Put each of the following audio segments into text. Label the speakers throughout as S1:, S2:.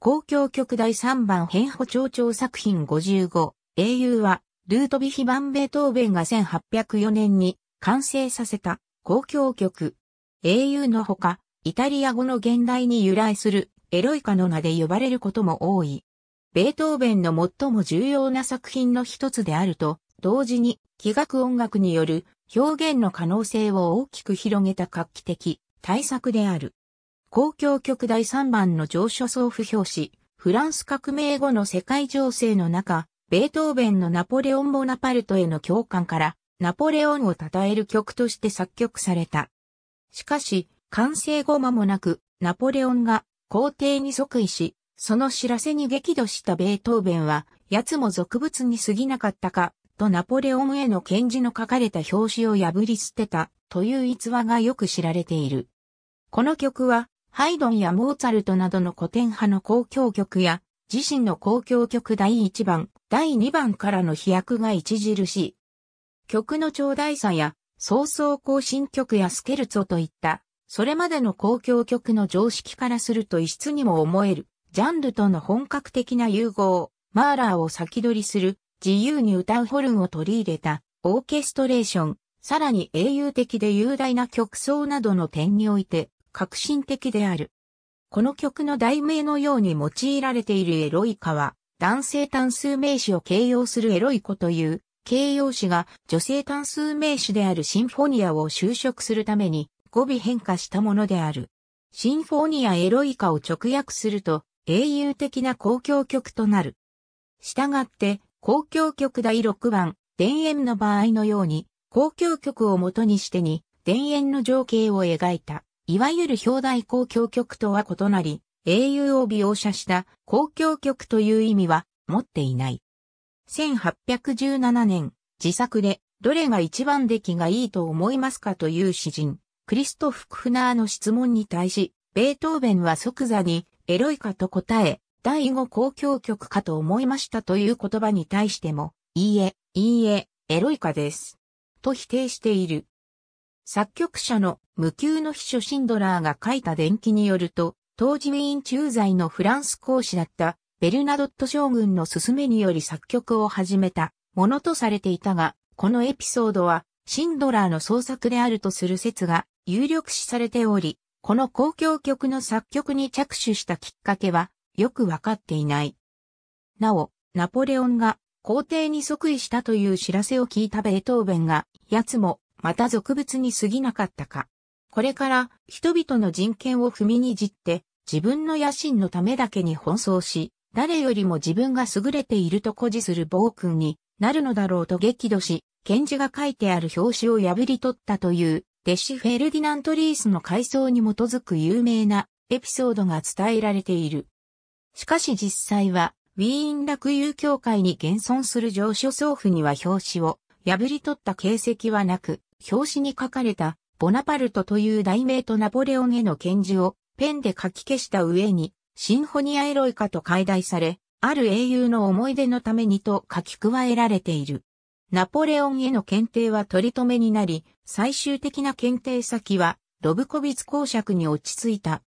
S1: 公共曲第3番変保長調作品55、英雄は、ルートビヒバンベートーベンが1804年に完成させた公共曲。英雄のほか、イタリア語の現代に由来するエロイカの名で呼ばれることも多い。ベートーベンの最も重要な作品の一つであると、同時に器楽音楽による表現の可能性を大きく広げた画期的対策である。公共曲第3番の上書奏付表紙、フランス革命後の世界情勢の中、ベートーベンのナポレオン・ボナパルトへの共感から、ナポレオンを称える曲として作曲された。しかし、完成後間もなく、ナポレオンが皇帝に即位し、その知らせに激怒したベートーベンは、奴も俗物に過ぎなかったか、とナポレオンへの献辞の書かれた表紙を破り捨てた、という逸話がよく知られている。この曲は、ハイドンやモーツァルトなどの古典派の交響曲や、自身の交響曲第1番、第2番からの飛躍が著しい。曲の長大さや、早々行進曲やスケルツォといった、それまでの交響曲の常識からすると異質にも思える、ジャンルとの本格的な融合、マーラーを先取りする、自由に歌うホルンを取り入れた、オーケストレーション、さらに英雄的で雄大な曲奏などの点において、革新的である。この曲の題名のように用いられているエロイカは、男性単数名詞を形容するエロイコという形容詞が女性単数名詞であるシンフォニアを修飾するために語尾変化したものである。シンフォニアエロイカを直訳すると英雄的な公共曲となる。したがって公共曲第6番、田園の場合のように公共曲を元にしてに田園の情景を描いた。いわゆる表題交響曲とは異なり、英雄を描写した交響曲という意味は持っていない。1817年、自作で、どれが一番出来がいいと思いますかという詩人、クリストフ・クフナーの質問に対し、ベートーベンは即座に、エロいかと答え、第五交響曲かと思いましたという言葉に対しても、いいえ、いいえ、エロいかです。と否定している。作曲者の無給の秘書シンドラーが書いた伝記によると、当時ウィーン駐在のフランス講師だったベルナドット将軍の勧めにより作曲を始めたものとされていたが、このエピソードはシンドラーの創作であるとする説が有力視されており、この公共曲の作曲に着手したきっかけはよくわかっていない。なお、ナポレオンが皇帝に即位したという知らせを聞いたベートーベンが、やつもまた俗物に過ぎなかったか。これから人々の人権を踏みにじって、自分の野心のためだけに奔走し、誰よりも自分が優れていると誇示する暴君になるのだろうと激怒し、賢治が書いてある表紙を破り取ったという、弟子フェルディナント・リースの回想に基づく有名なエピソードが伝えられている。しかし実際は、ウィーン落遊協会に現存する上書送付には表紙を破り取った形跡はなく、表紙に書かれた、ボナパルトという題名とナポレオンへの献字をペンで書き消した上に、シンフォニアエロイカと解題され、ある英雄の思い出のためにと書き加えられている。ナポレオンへの検定は取り留めになり、最終的な検定先は、ロブコビツ公爵に落ち着いた。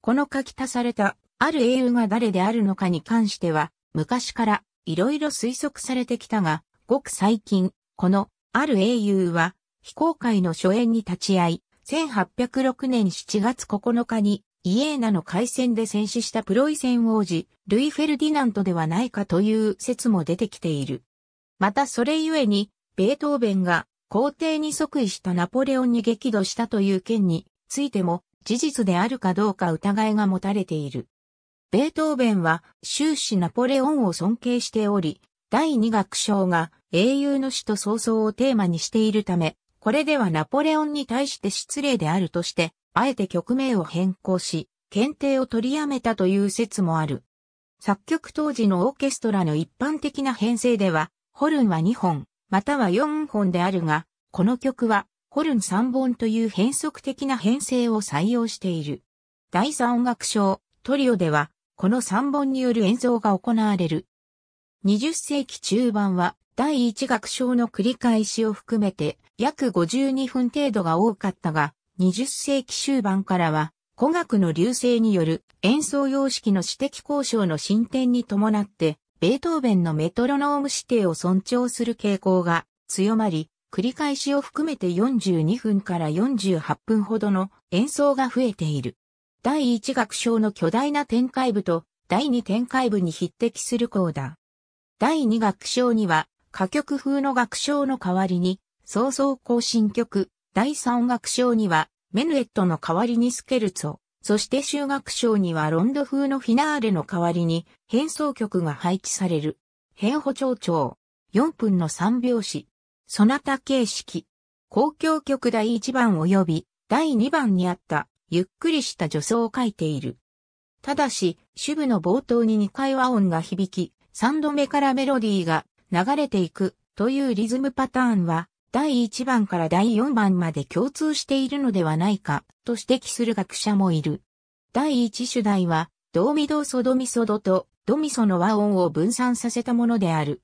S1: この書き足された、ある英雄が誰であるのかに関しては、昔からいろいろ推測されてきたが、ごく最近、この、ある英雄は、非公開の初演に立ち会い、1806年7月9日にイエーナの海戦で戦死したプロイセン王子、ルイ・フェルディナントではないかという説も出てきている。またそれゆえに、ベートーベンが皇帝に即位したナポレオンに激怒したという件についても事実であるかどうか疑いが持たれている。ベートーベンは終始ナポレオンを尊敬しており、第二楽章が英雄の死と創造をテーマにしているため、これではナポレオンに対して失礼であるとして、あえて曲名を変更し、検定を取りやめたという説もある。作曲当時のオーケストラの一般的な編成では、ホルンは2本、または4本であるが、この曲は、ホルン3本という変則的な編成を採用している。第3音楽賞、トリオでは、この3本による演奏が行われる。20世紀中盤は第一楽章の繰り返しを含めて約52分程度が多かったが、20世紀終盤からは古学の流星による演奏様式の指摘交渉の進展に伴って、ベートーベンのメトロノーム指定を尊重する傾向が強まり、繰り返しを含めて42分から48分ほどの演奏が増えている。第一楽章の巨大な展開部と第二展開部に匹敵する項だ。第2楽章には、歌曲風の楽章の代わりに、早々更新曲、第3楽章には、メヌエットの代わりにスケルツォ、そして修学章にはロンド風のフィナーレの代わりに変奏曲が配置される。変歩調調、4分の3拍子、そなた形式、公共曲第1番及び第2番にあった、ゆっくりした助走を書いている。ただし、主部の冒頭に2回和音が響き、3度目からメロディーが流れていくというリズムパターンは第1番から第4番まで共通しているのではないかと指摘する学者もいる。第1主題はドーミドーソドミソドとドミソの和音を分散させたものである。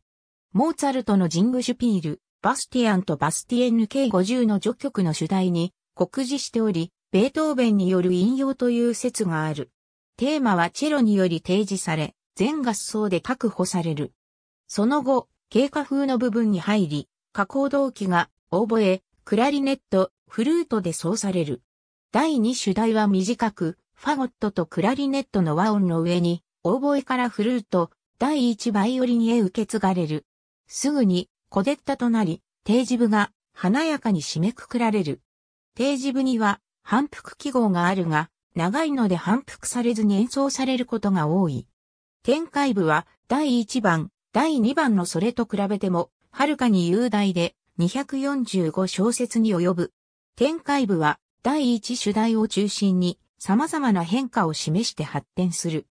S1: モーツァルトのジングシュピール、バスティアンとバスティエンヌ k 50の序曲の主題に酷似しており、ベートーベンによる引用という説がある。テーマはチェロにより提示され、全合奏で確保される。その後、経過風の部分に入り、加工動機が、オーボエ、クラリネット、フルートで奏される。第2主題は短く、ファゴットとクラリネットの和音の上に、オーボエからフルート、第1バイオリンへ受け継がれる。すぐに、コデッタとなり、定時部が華やかに締めくくられる。定時部には反復記号があるが、長いので反復されずに演奏されることが多い。展開部は第1番、第2番のそれと比べても、はるかに雄大で245小節に及ぶ。展開部は第1主題を中心に様々な変化を示して発展する。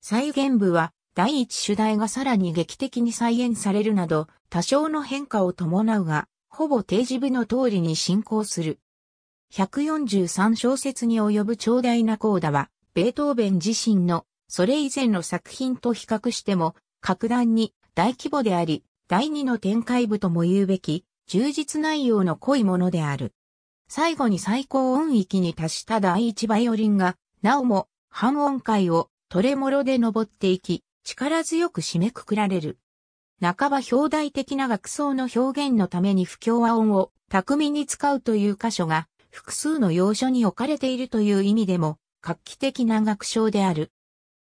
S1: 再現部は第1主題がさらに劇的に再現されるなど多少の変化を伴うが、ほぼ定時部の通りに進行する。143小節に及ぶ長大なコーダは、ベートーベン自身のそれ以前の作品と比較しても、格段に大規模であり、第二の展開部とも言うべき、充実内容の濃いものである。最後に最高音域に達した第一バイオリンが、なおも半音階をトレモロで登っていき、力強く締めくくられる。半ば表題的な学奏の表現のために不協和音を巧みに使うという箇所が複数の要所に置かれているという意味でも画期的な学章である。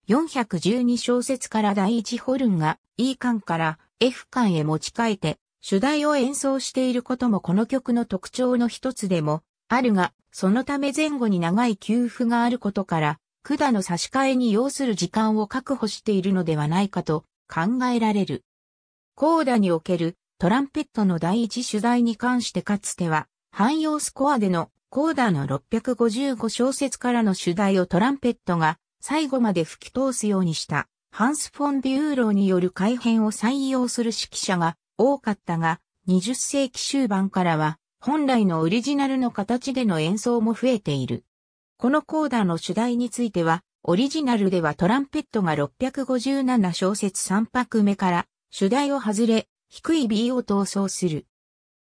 S1: 412小節から第1ホルンが E 間から F 間へ持ち替えて主題を演奏していることもこの曲の特徴の一つでもあるが、そのため前後に長い給付があることから、管の差し替えに要する時間を確保しているのではないかと考えられる。コーダにおけるトランペットの第一主題に関してかつては、汎用スコアでのコーダの655小節からの主題をトランペットが最後まで吹き通すようにしたハンス・フォン・ビューローによる改編を採用する指揮者が多かったが、20世紀終盤からは本来のオリジナルの形での演奏も増えている。このコーダの主題については、オリジナルではトランペットが657小節3拍目から主題を外れ、低い B を闘争する。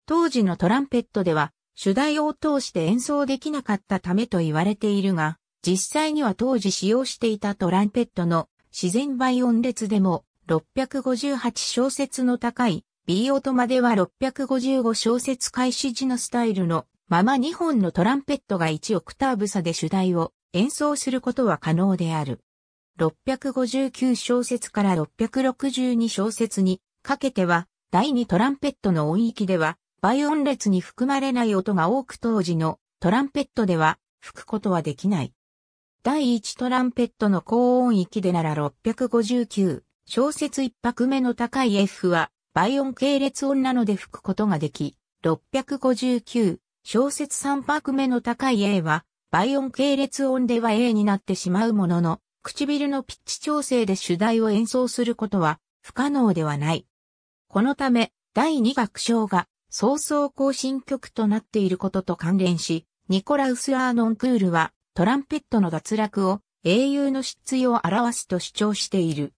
S1: 当時のトランペットでは、主題を通して演奏できなかったためと言われているが、実際には当時使用していたトランペットの自然倍音列でも658小節の高い B 音までは655小節開始時のスタイルのまま2本のトランペットが1オクターブ差で主題を演奏することは可能である。659小節から662小節にかけては第2トランペットの音域では倍音列に含まれない音が多く当時のトランペットでは吹くことはできない。第1トランペットの高音域でなら659、小節1拍目の高い F は倍音系列音なので吹くことができ、659、小節3拍目の高い A は倍音系列音では A になってしまうものの、唇のピッチ調整で主題を演奏することは不可能ではない。このため、第2楽章が早々更新曲となっていることと関連し、ニコラウス・アーノン・クールは、トランペットの脱落を英雄の失意を表すと主張している。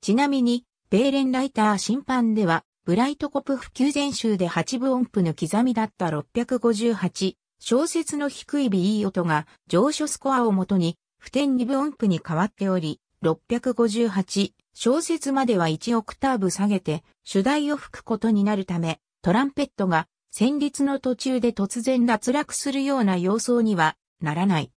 S1: ちなみに、ベーレンライター審判では、ブライトコプ普及全集で8分音符の刻みだった658、小説の低い B 音が上昇スコアをもとに、普天2分音符に変わっており、658、小説までは1オクターブ下げて、主題を吹くことになるため、トランペットが、旋律の途中で突然脱落するような様相にはならない。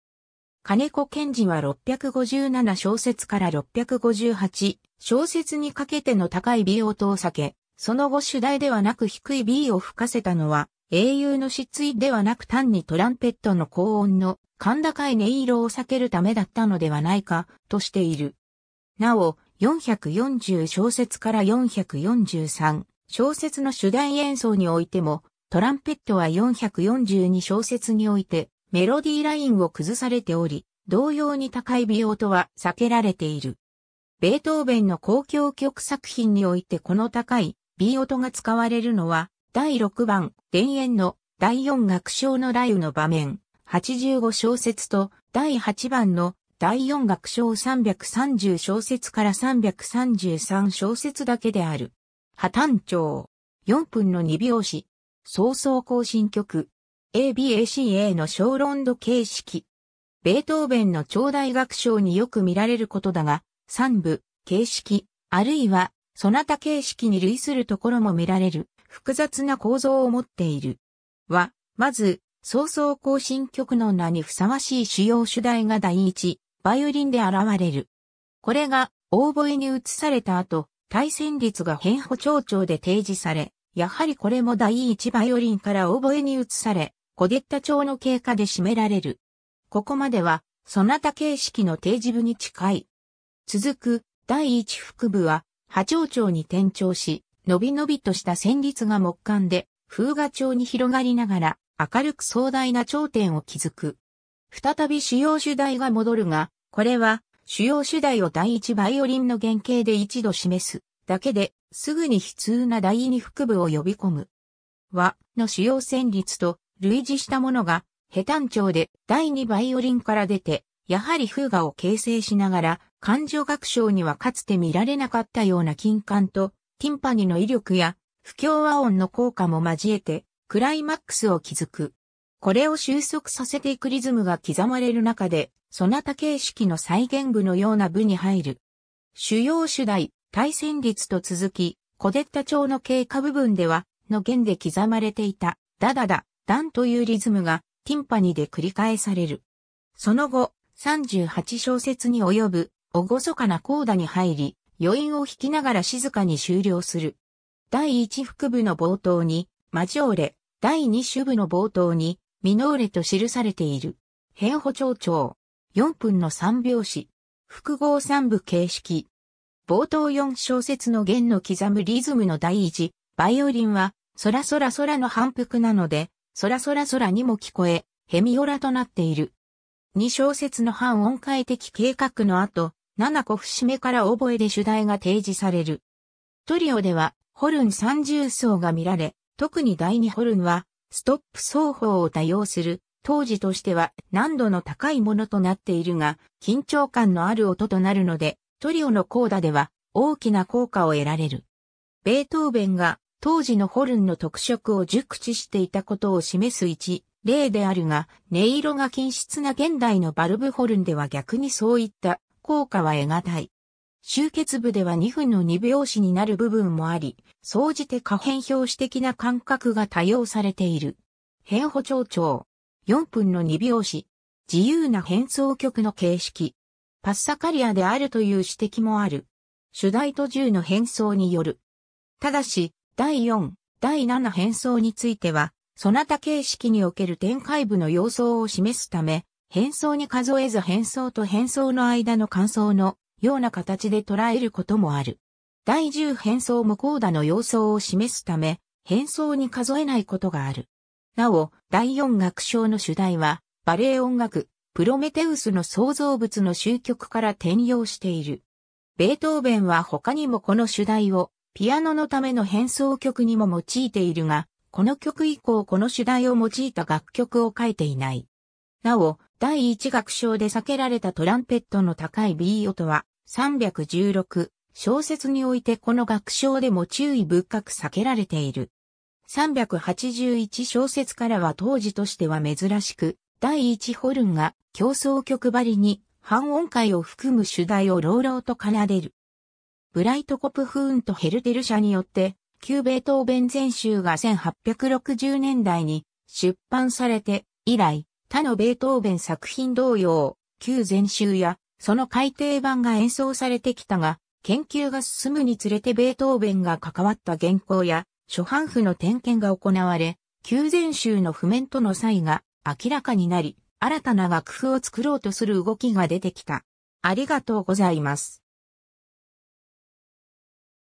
S1: 金子賢治は657小説から658小説にかけての高い B 音を避け、その後主題ではなく低い B を吹かせたのは、英雄の失意ではなく単にトランペットの高音の甲高い音色を避けるためだったのではないかとしている。なお、440小説から443小説の主題演奏においても、トランペットは442小説においてメロディーラインを崩されており、同様に高い美容とは避けられている。ベートーベンの公共曲作品においてこの高い B 音が使われるのは、第6番、田園の第4楽章の雷雨の場面、85小節と、第8番の第4楽章330小節から333小節だけである。破綻調。4分の2拍子。早々行進曲。ABACA の小論度形式。ベートーベンの超大学賞によく見られることだが、三部、形式、あるいは、そなた形式に類するところも見られる、複雑な構造を持っている。は、まず、早々行進曲の名にふさわしい主要主題が第一、バイオリンで現れる。これが、オーボエに移された後、対戦率が変歩長調で提示され、やはりこれも第一バイオリンからオーボエに移され、コデッタ調の経過で占められる。ここまでは、そなた形式の定時部に近い。続く、第一副部は、波長町に転調し、のびのびとした旋律が木管で、風画調に広がりながら、明るく壮大な頂点を築く。再び主要主題が戻るが、これは、主要主題を第一バイオリンの原型で一度示す、だけで、すぐに悲痛な第二副部を呼び込む。和の主要旋律と類似したものが、ヘン調で第二バイオリンから出て、やはり風画を形成しながら、感情学章にはかつて見られなかったような金管と、ティンパニの威力や、不協和音の効果も交えて、クライマックスを築く。これを収束させていくリズムが刻まれる中で、そなた形式の再現部のような部に入る。主要主題、対戦率と続き、コデッタ調の経過部分では、の弦で刻まれていた、ダダダ、段というリズムがティンパニで繰り返される。その後、38小節に及ぶ、おごそかなコーダに入り、余韻を弾きながら静かに終了する。第1副部の冒頭に、マジオーレ、第2主部の冒頭に、ミノーレと記されている。変歩長調。4分の3拍子。複合3部形式。冒頭4小節の弦の刻むリズムの第1、バイオリンは、そらそらそらの反復なので、そらそらそらにも聞こえ、ヘミオラとなっている。2小節の半音階的計画の後、7個節目から覚えで主題が提示される。トリオでは、ホルン30奏が見られ、特に第2ホルンは、ストップ奏法を多用する、当時としては難度の高いものとなっているが、緊張感のある音となるので、トリオのコーダでは大きな効果を得られる。ベートーベンが当時のホルンの特色を熟知していたことを示す一例であるが、音色が均質な現代のバルブホルンでは逆にそういった効果は得難い。集結部では2分の2拍子になる部分もあり、総じて可変表紙的な感覚が多用されている。変歩調調。4分の2拍子。自由な変奏曲の形式。パッサカリアであるという指摘もある。主題と銃の変奏による。ただし、第4、第7変装については、そなた形式における展開部の様相を示すため、変装に数えず変装と変装の間の感想のような形で捉えることもある。第10変装無効打の様相を示すため、変装に数えないことがある。なお、第4楽章の主題は、バレエ音楽、プロメテウスの創造物の終局から転用している。ベートーベンは他にもこの主題をピアノのための変奏曲にも用いているが、この曲以降この主題を用いた楽曲を書いていない。なお、第一楽章で避けられたトランペットの高い B 音は、316小説においてこの楽章でも注意深く避けられている。381小説からは当時としては珍しく、第一ホルンが競争曲張りに半音階を含む主題を朗々と奏でる。ブライトコプフーンとヘルテル社によって、旧ベートーベン全集が1860年代に出版されて以来、他のベートーベン作品同様、旧全集やその改訂版が演奏されてきたが、研究が進むにつれてベートーベンが関わった原稿や初版譜の点検が行われ、旧全集の譜面との差異が明らかになり、新たな楽譜を作ろうとする動きが出てきた。ありがとうございます。